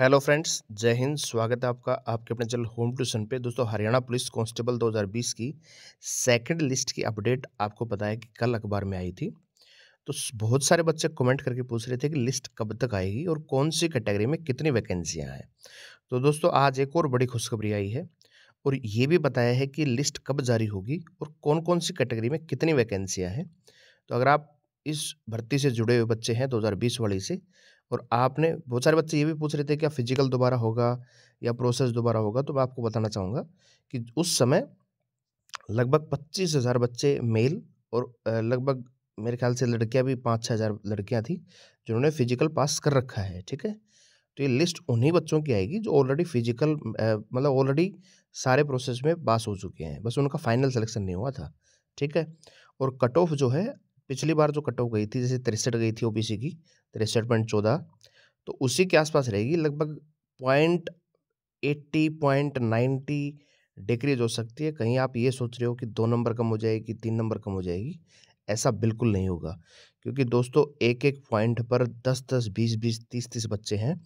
hello friends जय हिंद स्वागत है आपका आपके अपने चैनल होम ट्यूशन पे दोस्तों हरियाणा पुलिस कांस्टेबल 2020 की सेकंड लिस्ट की अपडेट आपको पता है कि कल अखबार में आई थी तो बहुत सारे बच्चे कमेंट करके पूछ रहे थे कि लिस्ट कब तक आएगी और कौन सी कैटेगरी में कितनी वैकेंसियाँ हैं तो दोस्तों आज एक और बड़ी खुशखबरी आई है और ये भी बताया है कि लिस्ट कब जारी होगी और कौन कौन सी कैटेगरी में कितनी वैकेंसियाँ हैं तो अगर आप इस भर्ती से जुड़े हुए बच्चे हैं 2020 वाली से और आपने बहुत सारे बच्चे ये भी पूछ रहे थे क्या फिजिकल दोबारा होगा या प्रोसेस दोबारा होगा तो मैं आपको बताना चाहूँगा कि उस समय लगभग पच्चीस हज़ार बच्चे मेल और लगभग मेरे ख्याल से लड़कियाँ भी पाँच छः हज़ार लड़कियाँ थी जिन्होंने फिजिकल पास कर रखा है ठीक है तो ये लिस्ट उन्हीं बच्चों की आएगी जो ऑलरेडी फिजिकल मतलब ऑलरेडी सारे प्रोसेस में पास हो चुके हैं बस उनका फाइनल सिलेक्शन नहीं हुआ था ठीक है और कट ऑफ जो है पिछली बार जो कट ऑफ गई थी जैसे तिरसठ गई थी ओबीसी की तिरसठ पॉइंट चौदह तो उसी के आसपास रहेगी लगभग point eighty point ninety decrease हो सकती है कहीं आप ये सोच रहे हो कि दो नंबर कम हो जाएगी तीन नंबर कम हो जाएगी ऐसा बिल्कुल नहीं होगा क्योंकि दोस्तों एक एक पॉइंट पर दस दस बीस बीस तीस तीस बच्चे हैं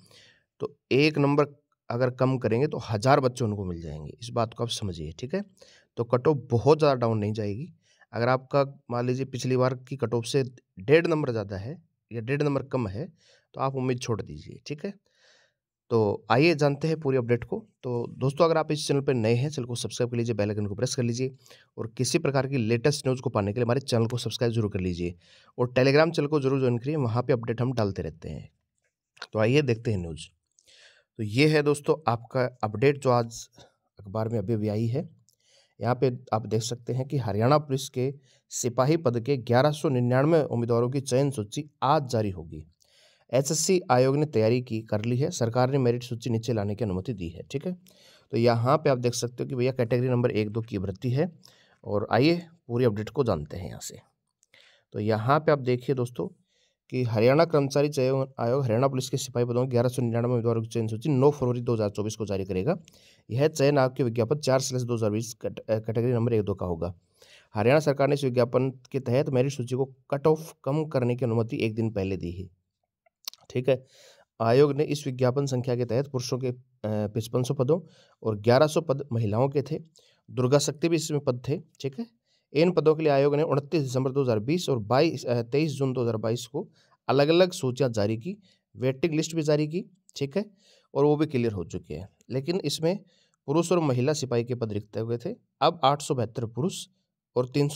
तो एक नंबर अगर कम करेंगे तो हज़ार बच्चे उनको मिल जाएंगे इस बात को आप समझिए ठीक है तो कट ऑफ बहुत ज़्यादा डाउन नहीं जाएगी अगर आपका मान लीजिए पिछली बार की कट ऑफ से डेढ़ नंबर ज़्यादा है या डेढ़ नंबर कम है तो आप उम्मीद छोड़ दीजिए ठीक है तो आइए जानते हैं पूरी अपडेट को तो दोस्तों अगर आप इस चैनल पर नए हैं चैनल को सब्सक्राइब कर लीजिए बेल आइकन को प्रेस कर लीजिए और किसी प्रकार की लेटेस्ट न्यूज़ को पाने के लिए हमारे चैनल को सब्सक्राइब जरूर कर लीजिए और टेलीग्राम चैनल को जरूर ज्वाइन करिए वहाँ पर अपडेट हम डालते रहते हैं तो आइए देखते हैं न्यूज़ तो ये है दोस्तों आपका अपडेट जो आज अखबार में अभी अभी आई है यहाँ पे आप देख सकते हैं कि हरियाणा पुलिस के सिपाही पद के 1199 उम्मीदवारों की चयन सूची आज जारी होगी एसएससी आयोग ने तैयारी की कर ली है सरकार ने मेरिट सूची नीचे लाने की अनुमति दी है ठीक है तो यहाँ पे आप देख सकते हो कि भैया कैटेगरी नंबर एक दो की भर्ती है और आइए पूरी अपडेट को जानते हैं यहाँ से तो यहाँ पे आप देखिए दोस्तों कि हरियाणा कर्मचारी चयन आयोग हरियाणा पुलिस के सिपाही पदों के ग्यारह सौ निन्यानवे उम्मीदवारों की चयन सूची नौ फरवरी दो हज़ार चौबीस को जारी करेगा यह चयन आयोग के विज्ञापन चार सिलेस दो हज़ार बीस कैटेगरी नंबर एक दो का होगा हरियाणा सरकार ने इस विज्ञापन के तहत मेरिट सूची को कट ऑफ कम करने की अनुमति एक दिन पहले दी है ठीक है आयोग ने इस विज्ञापन संख्या के तहत पुरुषों के पचपन सौ पदों और ग्यारह सौ पद महिलाओं के थे दुर्गा शक्ति भी इसमें पद थे ठीक है इन पदों के लिए आयोग ने 29 दिसंबर 2020 और 22 तेईस जून 2022 को अलग अलग सूचियाँ जारी की वेटिंग लिस्ट भी जारी की ठीक है और वो भी क्लियर हो चुकी है लेकिन इसमें पुरुष और महिला सिपाही के पद रिक्त हुए थे अब आठ पुरुष और तीन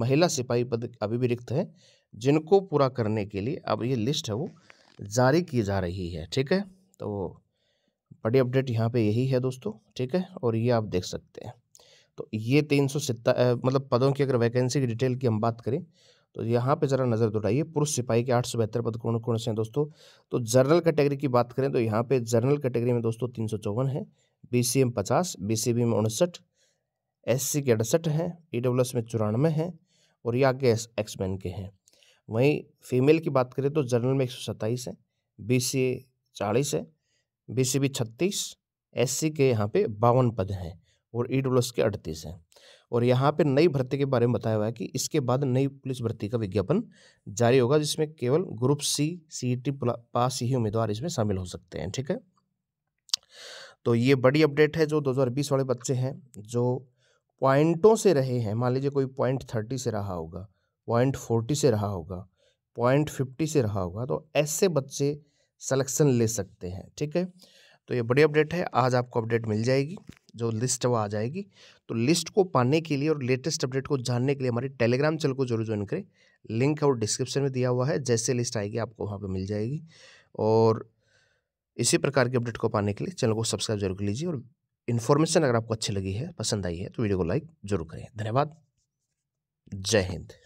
महिला सिपाही पद अभी भी रिक्त हैं जिनको पूरा करने के लिए अब ये लिस्ट है वो जारी की जा रही है ठीक है तो बड़ी अपडेट यहाँ पे यही है दोस्तों ठीक है और ये आप देख सकते हैं तो ये तीन सौ मतलब पदों की अगर वैकेंसी की डिटेल की हम बात करें तो यहाँ पे ज़रा नज़र दौड़ाइए पुरुष सिपाही के आठ सौ बहत्तर पद कौन कौन से हैं दोस्तों तो जनरल कैटेगरी की बात करें तो यहाँ पे जनरल कैटेगरी में दोस्तों तीन सौ चौवन है बी सी एम पचास बी सी बी में उनसठ एस सी के अड़सठ हैं ई डब्ल्यू एस में चौरानवे हैं और ये आगे एस एक्समैन के हैं वहीं फीमेल की बात करें तो जनरल में एक सौ सत्ताईस है बी सी ए चालीस है बी सी बी छत्तीस एस सी के यहाँ पे बावन पद हैं और ई डब्ल्यू एस के अड़तीस हैं और यहाँ पे नई भर्ती के बारे में बताया हुआ है कि इसके बाद नई पुलिस भर्ती का विज्ञापन जारी होगा जिसमें केवल group C C T pass ही उम्मीदवार इसमें शामिल हो सकते हैं ठीक है तो ये बड़ी अपडेट है जो 2020 वाले बच्चे हैं जो पॉइंटों से रहे हैं मान लीजिए कोई पॉइंट थर्टी से रहा होगा पॉइंट फोर्टी से रहा होगा पॉइंट फिफ्टी से रहा होगा तो ऐसे बच्चे सलेक्शन ले सकते हैं ठीक है तो ये बड़ी अपडेट है आज आपको अपडेट मिल जाएगी जो लिस्ट है वो आ जाएगी तो लिस्ट को पाने के लिए और लेटेस्ट अपडेट को जानने के लिए हमारे टेलीग्राम चैनल को जरूर ज्वाइन करें लिंक है वो डिस्क्रिप्शन में दिया हुआ है जैसे लिस्ट आएगी आपको वहाँ पर मिल जाएगी और इसी प्रकार के अपडेट को पाने के लिए चैनल को सब्सक्राइब जरूर कर लीजिए और इन्फॉर्मेशन अगर आपको अच्छी लगी है पसंद आई है तो वीडियो को लाइक जरूर करें धन्यवाद जय हिंद